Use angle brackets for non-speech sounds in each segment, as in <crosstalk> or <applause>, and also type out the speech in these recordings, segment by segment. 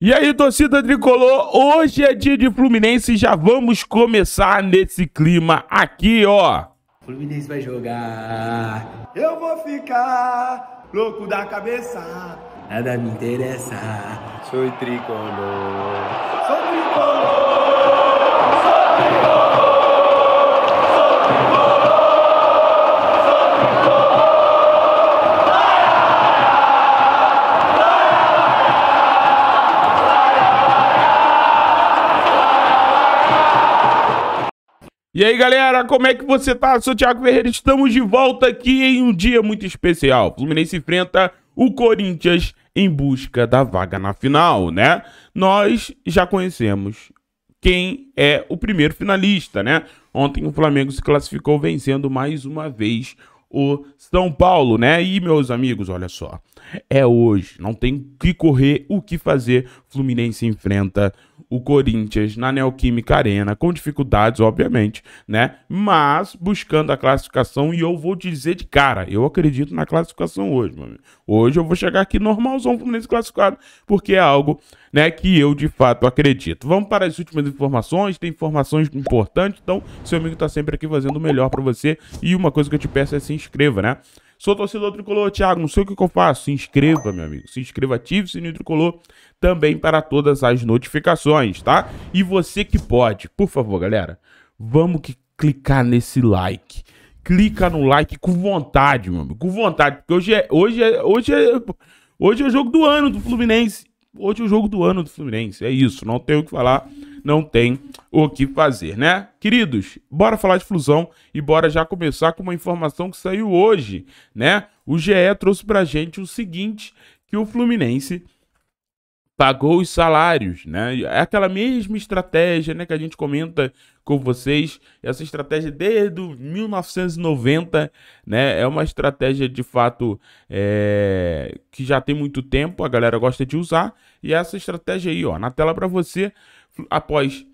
E aí, torcida tricolor, hoje é dia de Fluminense e já vamos começar nesse clima aqui, ó. Fluminense vai jogar. Eu vou ficar louco da cabeça. Nada me interessa. Sou tricolor. Sou tricolor. Sou tricolor. E aí, galera, como é que você tá? Eu sou o Thiago Ferreira, estamos de volta aqui em um dia muito especial. Fluminense enfrenta o Corinthians em busca da vaga na final, né? Nós já conhecemos quem é o primeiro finalista, né? Ontem o Flamengo se classificou vencendo mais uma vez o São Paulo, né? E meus amigos, olha só, é hoje, não tem o que correr, o que fazer. Fluminense enfrenta o o Corinthians na Neoquímica Arena, com dificuldades, obviamente, né? Mas buscando a classificação, e eu vou dizer de cara, eu acredito na classificação hoje, mano Hoje eu vou chegar aqui normalzão Fluminense classificado, porque é algo né, que eu de fato acredito. Vamos para as últimas informações, tem informações importantes, então seu amigo está sempre aqui fazendo o melhor para você. E uma coisa que eu te peço é se inscreva, né? Sou torcedor tricolor, Thiago, não sei o que, que eu faço. Se inscreva, meu amigo. Se inscreva, ative o sininho tricolor também para todas as notificações, tá? E você que pode, por favor, galera, vamos que clicar nesse like. Clica no like com vontade, meu amigo. Com vontade, porque hoje é hoje é hoje é hoje é o jogo do ano do Fluminense. Hoje é o jogo do ano do Fluminense. É isso, não tenho o que falar não tem o que fazer, né? Queridos, bora falar de flusão e bora já começar com uma informação que saiu hoje, né? O GE trouxe pra gente o seguinte, que o Fluminense pagou os salários, né? É aquela mesma estratégia, né, que a gente comenta com vocês. Essa estratégia desde 1990, né? É uma estratégia de fato é... que já tem muito tempo, a galera gosta de usar. E é essa estratégia aí, ó, na tela para você, após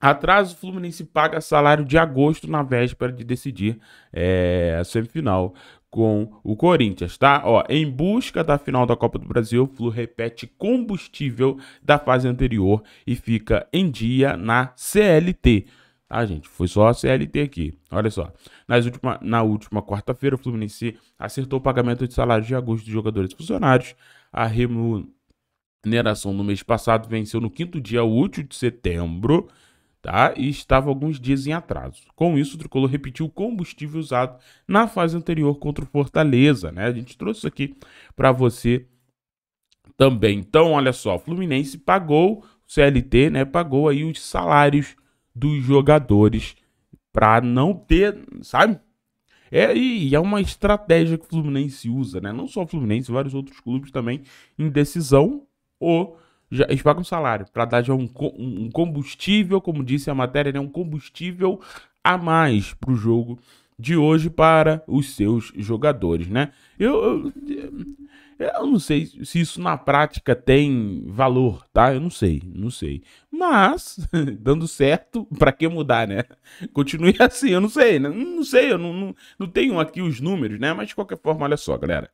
Atraso, o Fluminense paga salário de agosto na véspera de decidir é, a semifinal com o Corinthians, tá? Ó, em busca da final da Copa do Brasil, o Flu repete combustível da fase anterior e fica em dia na CLT. Tá, gente? Foi só a CLT aqui. Olha só. Nas última, na última quarta-feira, o Fluminense acertou o pagamento de salários de agosto de jogadores funcionários. A remuneração no mês passado venceu no quinto dia útil de setembro tá? e estava alguns dias em atraso. Com isso, o Tricolor repetiu o combustível usado na fase anterior contra o Fortaleza. Né? A gente trouxe isso aqui para você também. Então, olha só, Fluminense pagou, o CLT né, pagou aí os salários dos jogadores para não ter, sabe? É, e é uma estratégia que o Fluminense usa, né? Não só o Fluminense, vários outros clubes também, em decisão ou já, eles pagam salário para dar já um, um, combustível, como disse a matéria, né, um combustível a mais para o jogo de hoje para os seus jogadores, né? Eu, eu, eu, não sei se isso na prática tem valor, tá? Eu não sei, não sei. Mas, <laughs> dando certo, <laughs> para que mudar, né? Continue <laughs> assim, eu não sei, né? Não sei, eu não, não, não tenho aqui os números, né? Mas de qualquer forma, olha só, galera.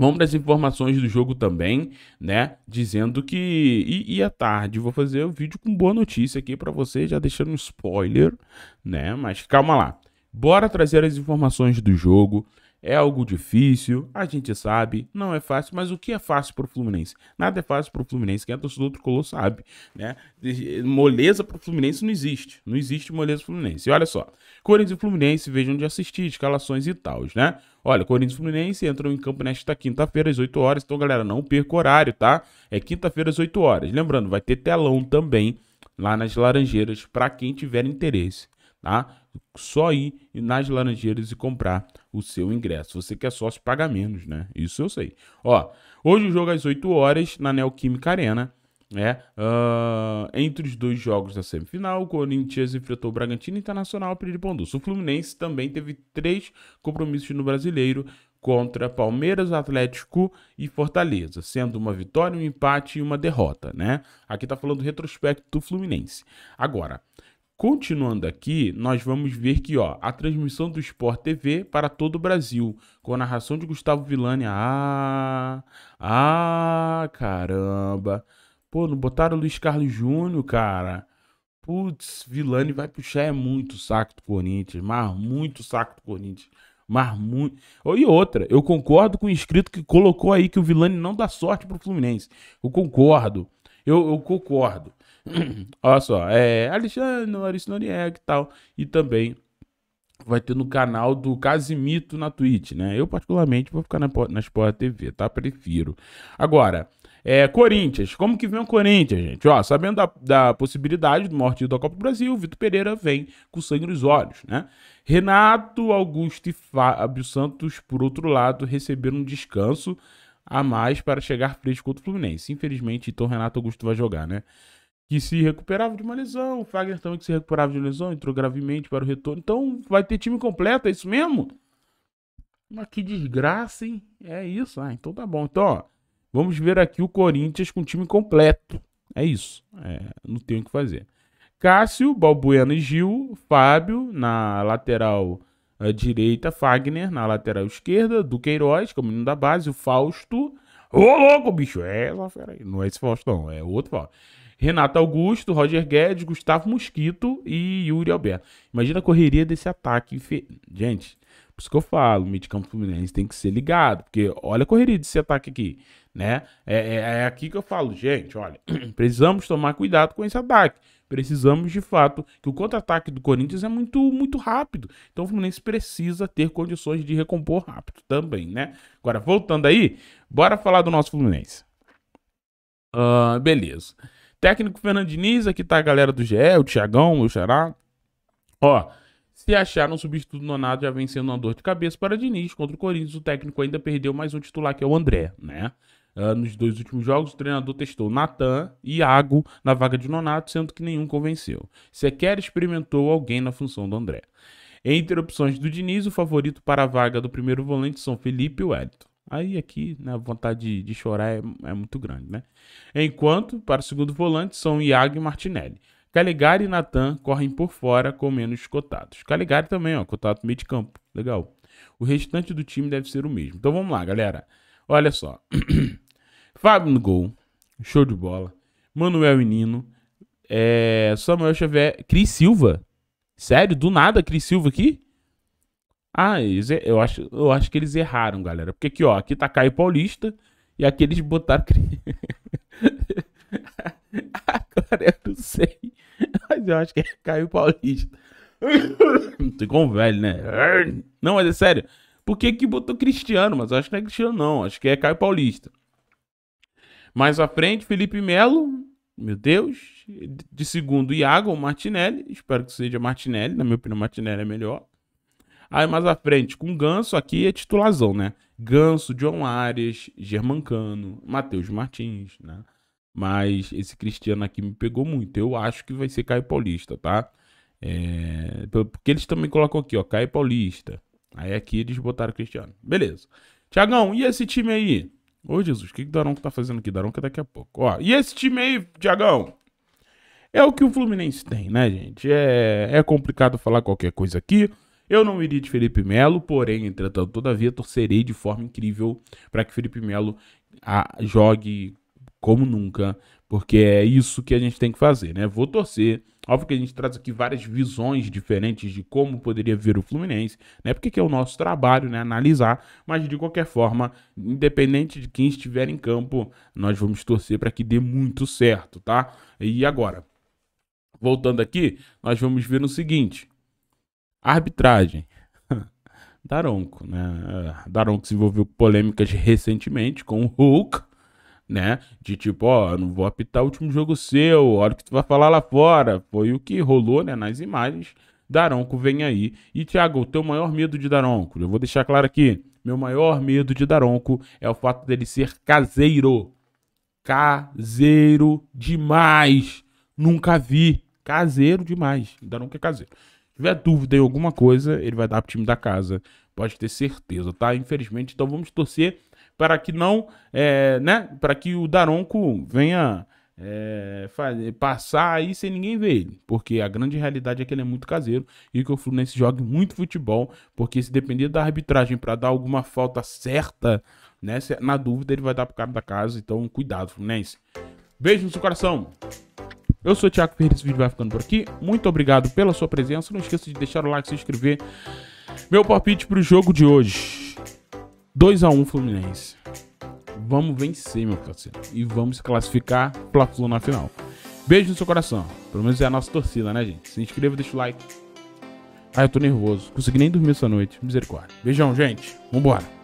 Vamos das informações do jogo também, né? Dizendo que. E, e à tarde vou fazer o um vídeo com boa notícia aqui para você, já deixando um spoiler, né? Mas calma lá. Bora trazer as informações do jogo. É algo difícil, a gente sabe, não é fácil, mas o que é fácil para o Fluminense? Nada é fácil para o Fluminense, quem é torcedor tricolor sabe, né? Moleza para o Fluminense não existe, não existe moleza Fluminense. E olha só, Corinthians e Fluminense, vejam de assistir, escalações e tal, né? Olha, Corinthians e Fluminense entram em campo nesta quinta-feira às 8 horas, então galera, não perca horário, tá? É quinta-feira às 8 horas. Lembrando, vai ter telão também lá nas Laranjeiras para quem tiver interesse, tá? só ir nas Laranjeiras e comprar o seu ingresso. Você que é sócio paga menos, né? Isso eu sei. Ó, hoje o jogo às 8 horas na Neoquímica Arena. É, uh, entre os dois jogos da semifinal, o Corinthians enfrentou o Bragantino Internacional Pereira de Ponduça. O Fluminense também teve três compromissos no Brasileiro contra Palmeiras, Atlético e Fortaleza, sendo uma vitória, um empate e uma derrota, né? Aqui tá falando retrospecto do Fluminense. Agora, Continuando aqui, nós vamos ver que ó, a transmissão do Sport TV para todo o Brasil, com a narração de Gustavo Villani. Ah, ah, caramba. Pô, não botaram o Luiz Carlos Júnior, cara. Putz, Villani vai puxar é muito saco do Corinthians, mas muito saco do Corinthians. Mas muito. E outra, eu concordo com o inscrito que colocou aí que o Villani não dá sorte pro Fluminense. Eu concordo. eu, eu concordo. <clears throat> Olha só, é Alexandre, Maurício Noriega e tal. E também vai ter no canal do Casimito na Twitch, né? Eu, particularmente, vou ficar na, na Sport TV, tá? Prefiro. Agora, é, Corinthians, como que vem o Corinthians, gente? Ó, sabendo da, da possibilidade do morte da Copa do Brasil, Vitor Pereira vem com sangue nos olhos, né? Renato, Augusto e Fábio Santos, por outro lado, receberam um descanso a mais para chegar fresco contra o Fluminense. Infelizmente, então Renato Augusto vai jogar, né? que se recuperava de uma lesão, o Fagner também que se recuperava de uma lesão, entrou gravemente para o retorno. Então vai ter time completo, é isso mesmo? Mas que desgraça, hein? É isso. Ah, então tá bom. Então, ó, vamos ver aqui o Corinthians com o time completo. É isso. É, não tem o que fazer. Cássio, Balbuena e Gil, Fábio na lateral eh, direita, Fagner na lateral esquerda, Duqueiroz, que é o menino da base, o Fausto. Ô, louco, bicho! É Não é esse Fausto, não. É outro Fausto. Renato Augusto, Roger Guedes, Gustavo Mosquito e Yuri Alberto. Imagina a correria desse ataque. Gente, por isso que eu falo, o Midcampo Fluminense tem que ser ligado, porque olha a correria desse ataque aqui, né? É, é, é aqui que eu falo, gente, olha, <clears throat> precisamos tomar cuidado com esse ataque. Precisamos de fato que o contra-ataque do Corinthians é muito muito rápido. Então o Fluminense precisa ter condições de recompor rápido também, né? Agora voltando aí, bora falar do nosso Fluminense. Uh, beleza. Técnico Fernando Diniz, aqui tá a galera do GE, o Tiagão, o Xará. Ó, se achar um substituto Nonato já vencendo uma dor de cabeça para Diniz contra o Corinthians, o técnico ainda perdeu mais um titular que é o André, né? Uh, nos dois últimos jogos, o treinador testou Natan e Iago na vaga de Nonato, sendo que nenhum convenceu. Sequer experimentou alguém na função do André. Entre opções do Diniz, o favorito para a vaga do primeiro volante são Felipe e Wellington. Aí aqui, né, a vontade de, de chorar é, é, muito grande, né? Enquanto, para o segundo volante, são Iago e Martinelli. Caligari e Natan correm por fora com menos cotados. Caligari também, ó, cotado meio de campo. Legal. O restante do time deve ser o mesmo. Então vamos lá, galera. Olha só. <clears throat> Fábio no gol. Show de bola. Manuel e Nino. É... Samuel Xavier. Cris Silva. Sério? Do nada, Cris Silva aqui? Ah, eu acho, eu acho que eles erraram, galera. Porque aqui, ó, aqui tá Caio Paulista e aqui eles botaram. <laughs> Agora eu não sei. Mas eu acho que é Caio Paulista. tem com velho, né? Não, mas é sério. Por que que botou Cristiano? Mas eu acho que não é Cristiano, não. Acho que é Caio Paulista. Mais à frente, Felipe Melo. Meu Deus. De segundo, Iago Martinelli. Espero que seja Martinelli. Na minha opinião, Martinelli é melhor. Aí mais à frente, com Ganso, aqui é titulazão, né? Ganso, John Arias, Germancano, Matheus Martins, né? Mas esse Cristiano aqui me pegou muito. Eu acho que vai ser Caio Paulista, tá? É... Porque eles também colocam aqui, ó, Caio Paulista. Aí aqui eles botaram Cristiano. Beleza. Tiagão, e esse time aí? Ô, Jesus, o que, que Daronco tá fazendo aqui? Daronco é daqui a pouco. Ó, e esse time aí, Tiagão? É o que o Fluminense tem, né, gente? É, é complicado falar qualquer coisa aqui. Eu não iria de Felipe Melo, porém, entretanto, todavia, torcerei de forma incrível para que Felipe Melo a, jogue como nunca, porque é isso que a gente tem que fazer, né? Vou torcer. Óbvio que a gente traz aqui várias visões diferentes de como poderia vir o Fluminense, né? Porque é o nosso trabalho, né? Analisar, mas de qualquer forma, independente de quem estiver em campo, nós vamos torcer para que dê muito certo, tá? E agora, voltando aqui, nós vamos ver no seguinte. Arbitragem. <laughs> Daronco, né? É, Daronco se envolveu com polêmicas recentemente com o Hulk, né? De tipo, ó, oh, não vou apitar o último jogo seu, olha o que tu vai falar lá fora. Foi o que rolou, né, nas imagens. Daronco vem aí. E, Thiago, o teu maior medo de Daronco, eu vou deixar claro aqui, meu maior medo de Daronco é o fato dele ser caseiro. Caseiro demais. Nunca vi. Caseiro demais. Daronco é caseiro tiver dúvida em alguma coisa, ele vai dar pro time da casa. Pode ter certeza, tá? Infelizmente, então vamos torcer para que não, é, né? Para que o Daronco venha é, fazer, passar aí sem ninguém ver ele. Porque a grande realidade é que ele é muito caseiro e que o Fluminense joga muito futebol. Porque se depender da arbitragem para dar alguma falta certa, né? Na dúvida, ele vai dar pro cara da casa. Então, cuidado, Fluminense. Beijo no seu coração. Eu sou o Thiago Ferreira, esse vídeo vai ficando por aqui. Muito obrigado pela sua presença. Não esqueça de deixar o like, se inscrever. Meu palpite pro jogo de hoje. 2x1 Fluminense. Vamos vencer, meu parceiro. E vamos classificar pra Flu na final. Beijo no seu coração. Pelo menos é a nossa torcida, né, gente? Se inscreva, deixa o like. Ah, eu tô nervoso. Consegui nem dormir essa noite. Misericórdia. Beijão, gente. Vambora.